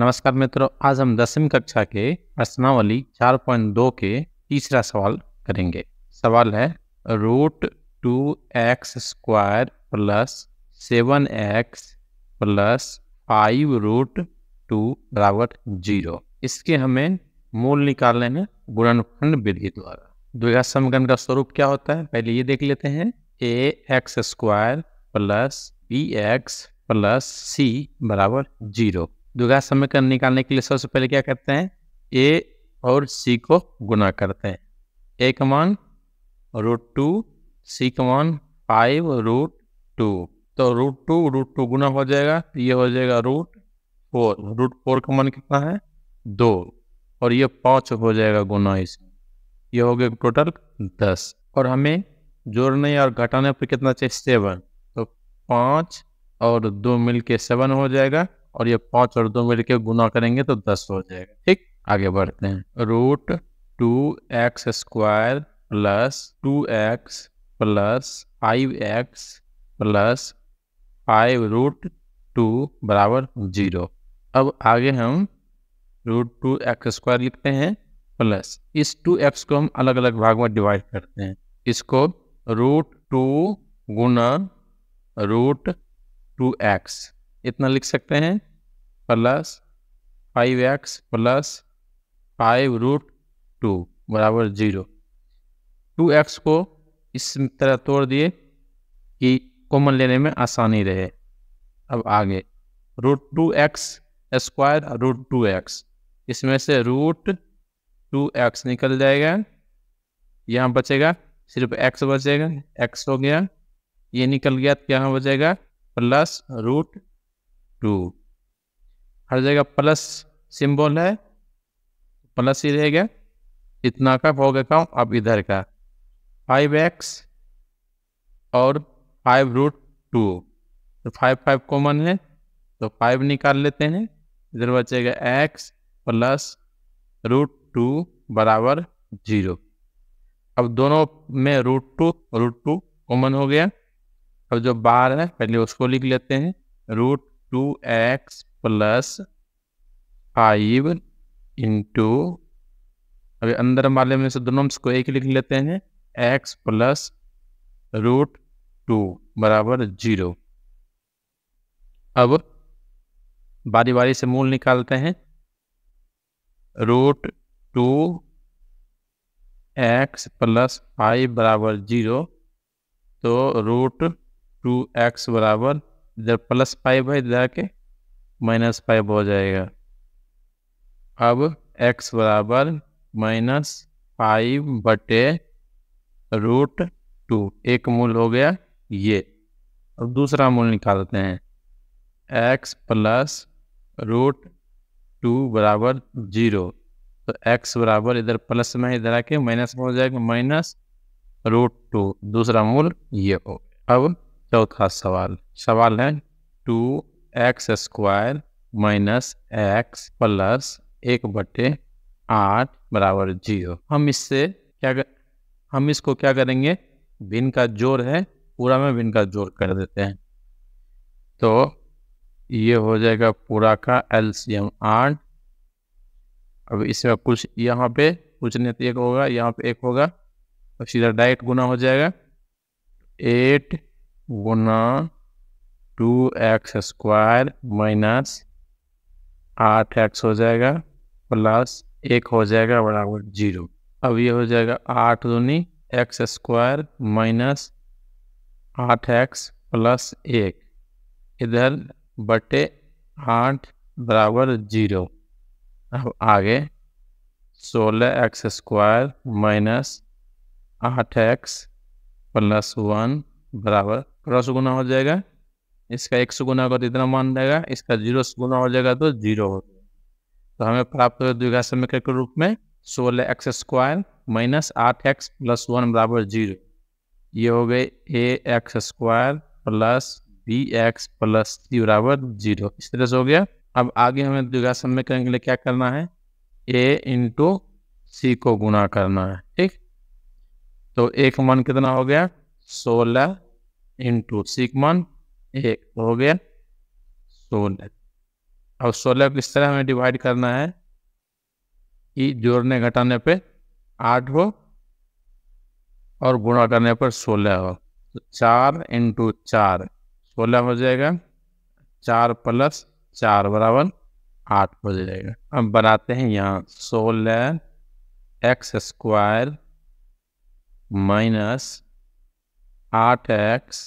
नमस्कार मित्रों आज हम दसवीं कक्षा के प्रश्नावली 4.2 के तीसरा सवाल करेंगे सवाल है root two x square plus seven x plus five root two बराबर जीरो इसके हमें मूल निकालने हैं गुणनखंड विधि द्वारा द्विघात समीकरण का स्वरूप क्या होता है पहले ये देख लेते हैं A x square plus B x plus C बराबर जीरो द्विघात समीकरण निकालने के लिए सबसे पहले क्या करते हैं ए और सी को गुना करते हैं ए कमान रूट टू सी का फाइव रूट टू तो रूट टू रूट टू गुना हो जाएगा ये हो जाएगा रूट फोर रूट फोर का मान कितना है दो और ये पाँच हो जाएगा गुना इसमें ये हो गया टोटल दस और हमें जोड़ने और घटाने पर तो कितना चाहिए सेवन तो पाँच और दो मिलके के सेवन हो जाएगा और ये पाँच और दो मिलकर गुना करेंगे तो दस हो जाएगा ठीक आगे बढ़ते हैं root two x square plus two x plus five x plus five root two बराबर जीरो अब आगे हम रूट टू एक्स स्क्वायर लिखते हैं प्लस इस टू एक्स को हम अलग अलग भाग में डिवाइड करते हैं इसको रूट टू गुना रूट टू एक्स इतना लिख सकते हैं plus five x plus five root two बराबर जीरो टू एक्स को इस तरह तोड़ दिए कि कॉमन लेने में आसानी रहे अब आगे root two x square root two x इसमें से रूट टू एक्स निकल जाएगा यहाँ बचेगा सिर्फ एक्स बचेगा एक्स हो गया ये निकल गया तो यहाँ बचेगा प्लस रूट टू हर जगह प्लस सिंबल है प्लस ही रहेगा इतना का हो गया काम अब इधर का फाइव एक्स और फाइव रूट टू तो फाइव फाइव कॉमन है तो फाइव निकाल लेते हैं इधर बचेगा एक्स प्लस रूट टू बराबर जीरो अब दोनों में root two root two common हो गया अब जो बाहर है पहले उसको लिख लेते हैं root two x plus five into अभी अंदर वाले में से दोनों को एक लिख लेते हैं एक्स प्लस रूट टू बराबर जीरो अब बारी बारी से मूल निकालते हैं root two x plus five बराबर जीरो तो रूट टू एक्स बराबर इधर प्लस फाइव है इधर के माइनस फाइव हो जाएगा अब एक्स बराबर माइनस फाइव बटे रूट टू एक मूल हो गया ये अब दूसरा मूल निकालते हैं एक्स प्लस रूट टू बराबर जीरो तो एक्स बराबर इधर प्लस में इधर आके माइनस में हो जाएगा माइनस रूट टू दूसरा मूल ये हो अब चौथा सवाल सवाल है two x square minus x plus एक बटे आठ बराबर जीरो हम इससे क्या कर, हम इसको क्या करेंगे भिन्न का जोर है पूरा में भिन्न का जोर कर देते हैं तो ये हो जाएगा पूरा का एल सी एम आठ अब इसमें कुछ यहाँ पे कुछ नहीं तो एक होगा यहाँ पे एक होगा और सीधा डायरेक्ट गुना हो जाएगा एट गुना टू एक्स स्क्वायर माइनस आठ एक्स हो जाएगा प्लस एक हो जाएगा बराबर जीरो अब ये हो जाएगा आठ दूनी एक्स स्क्वायर माइनस आठ एक्स प्लस एक इधर बटे आठ बराबर जीरो अब आगे सोलह एक्स स्क्वायर माइनस आठ एक्स प्लस वन बराबर क्रॉस गुना हो जाएगा इसका एक सौ गुना अगर इतना मान रहेगा इसका जीरो गुना हो जाएगा तो जीरो हो तो हमें प्राप्त हो द्विघा समीकरण के रूप में सोलह एक्स स्क्वायर माइनस आठ एक्स प्लस वन बराबर जीरो ये हो गए A x square plus B x plus C बराबर जीरो इस तरह से हो गया अब आगे हमें द्विघा समीकरण के लिए क्या करना है ए इंटू सी को गुना करना है ठीक तो एक मान कितना हो गया सोलह इंटू सिकमन एक हो गया सोलह अब सोलह को इस तरह हमें डिवाइड करना है कि जोड़ने घटाने पे आठ हो और गुणा करने पर सोलह हो तो चार इंटू चार सोलह हो जाएगा चार प्लस चार बराबर आठ हो जाएगा अब बनाते हैं यहाँ सोलह एक्स स्क्वायर माइनस आठ एक्स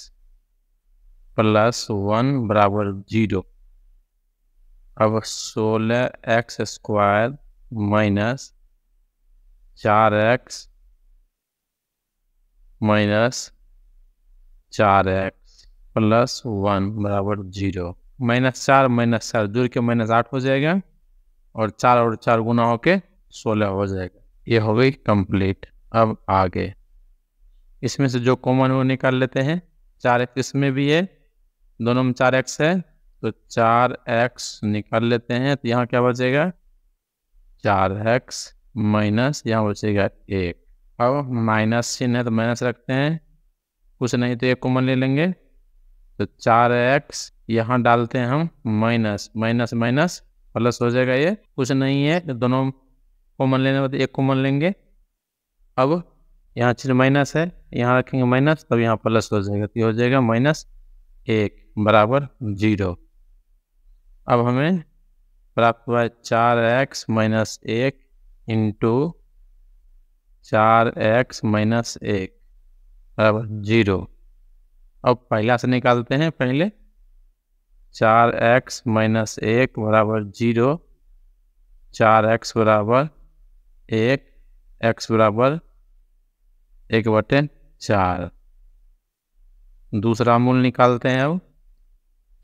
प्लस वन बराबर जीरो अब सोलह एक्स स्क्वायर माइनस चार एक्स माइनस चार एक्स प्लस वन बराबर जीरो माइनस चार माइनस चार जुड़ के माइनस आठ हो जाएगा और चार और चार गुना होके सोलह हो जाएगा ये हो गई कंप्लीट अब आगे इसमें से जो कॉमन वो निकाल लेते हैं चार एक्स इसमें भी है दोनों में चार एक्स है तो चार एक्स निकाल लेते हैं तो यहाँ क्या बचेगा चार एक्स माइनस यहाँ बचेगा एक अब माइनस चिन्ह है तो माइनस रखते हैं कुछ नहीं तो एक कॉमन ले लेंगे तो चार एक्स यहाँ डालते हैं हम माइनस माइनस माइनस प्लस हो जाएगा ये कुछ नहीं है तो दोनों कॉमन लेने बाद एक कॉमन लेंगे अब यहाँ चिन्ह माइनस है यहाँ रखेंगे माइनस तब यहाँ प्लस हो जाएगा तो ये हो जाएगा माइनस एक बराबर जीरो अब हमें प्राप्त हुआ है चार एक्स माइनस एक इंटू चार एक्स माइनस एक बराबर जीरो अब पहला से निकालते हैं पहले चार एक्स माइनस एक बराबर जीरो चार एक्स बराबर एक एक्स बराबर एक बटे चार दूसरा मूल निकालते हैं अब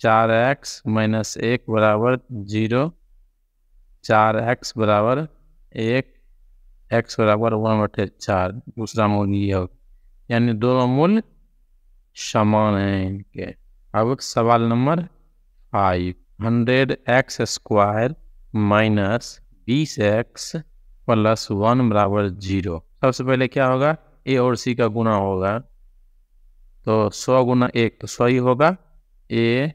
चार एक्स माइनस एक बराबर जीरो चार एक्स बराबर एक एक्स बराबर वन बटे चार दूसरा मूल ये हो यानी दोनों मूल समान हैं इनके अब सवाल number five hundred x square minus बीस एक्स प्लस वन बराबर जीरो सबसे पहले क्या होगा ए और सी का गुना होगा तो सौ गुना एक तो सौ ही होगा ए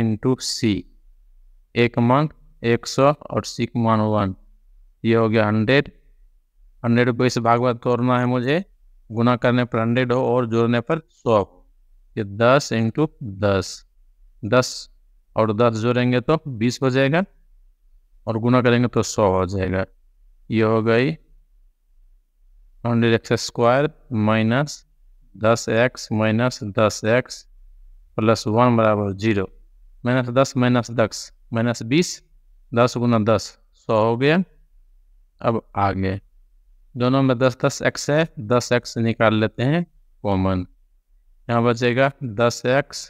इंटू सी एक मान एक सौ और सी का मान वन ये हो गया हंड्रेड हंड्रेड को इस भागवत करना तोड़ना है मुझे गुना करने पर हंड्रेड हो और जोड़ने पर सौ हो ये दस इंटू दस दस और दस जोड़ेंगे तो बीस हो जाएगा और गुना करेंगे तो सौ हो जाएगा ये हो गई हंड्रेड एक्स स्क्वायर माइनस दस एक्स माइनस दस एक्स प्लस वन बराबर जीरो माइनस दस माइनस दस माइनस बीस दस गुना दस सौ हो गया अब आगे दोनों में दस दस एक्स है दस एक्स निकाल लेते हैं कॉमन यहाँ बचेगा दस एक्स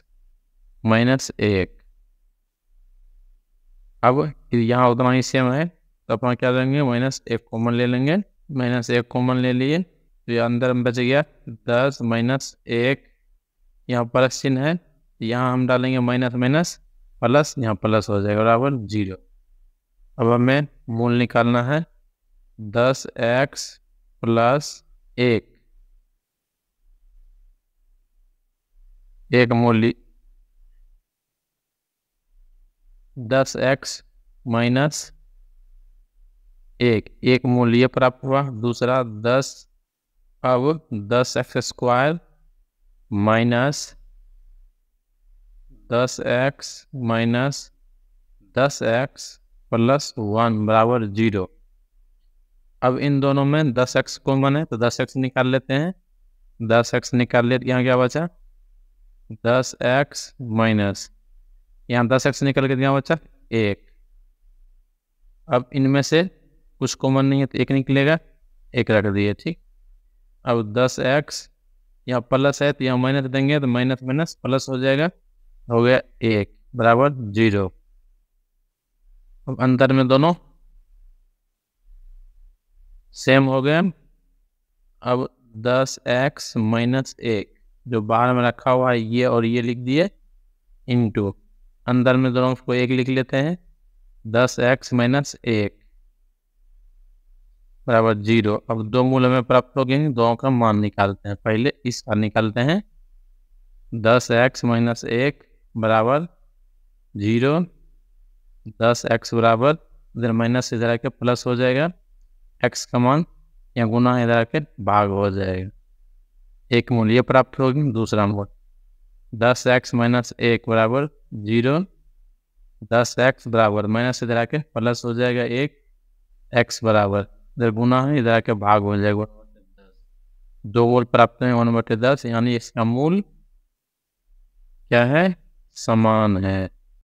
माइनस एक अब यहाँ उतना ही सेम है तो अपना क्या लेंगे माइनस एक कॉमन ले लेंगे माइनस एक कॉमन ले लिए तो ये अंदर में बच गया दस माइनस एक यहाँ प्लस चिन्ह है यहाँ हम डालेंगे माइनस माइनस प्लस यहाँ प्लस हो जाएगा बराबर जीरो अब हमें मूल निकालना है दस एक्स प्लस एक एक मूल दस एक्स माइनस एक एक मूल्य प्राप्त हुआ दूसरा दस अब दस एक्स स्क्वायर माइनस दस एक्स माइनस दस एक्स प्लस वन बराबर जीरो अब इन दोनों में दस एक्स कॉमन है तो दस एक्स निकाल लेते हैं दस एक्स निकाल लेते यहाँ क्या बचा दस एक्स माइनस यहाँ दस एक्स निकल के दिया बचा एक अब इनमें से कुछ कॉमन नहीं है तो एक निकलेगा एक रख दिए ठीक अब दस एक्स यहाँ प्लस है तो यहाँ माइनस देंगे तो माइनस माइनस प्लस हो जाएगा हो गया एक बराबर जीरो अब अंतर में दोनों सेम हो गए अब दस एक्स माइनस एक जो बाहर में रखा हुआ है ये और ये लिख दिए इनटू अंदर में दोनों को एक लिख लेते हैं दस एक्स माइनस एक बराबर जीरो अब दो मूल हमें प्राप्त हो गए हैं दो का मान निकालते हैं पहले इसका निकालते हैं दस एक्स माइनस एक बराबर जीरो दस एक्स बराबर इधर माइनस इधर आके प्लस हो जाएगा एक्स का मान या गुना इधर आके भाग हो जाएगा एक मूल ये प्राप्त गए दूसरा मूल दस एक्स माइनस एक बराबर जीरो दस एक्स बराबर माइनस इधर आके प्लस हो जाएगा एक एक्स बराबर इधर गुना है इधर आके भाग हो जाएगा दो वोल्ट प्राप्त है वन बटे दस यानी इसका मूल क्या है समान है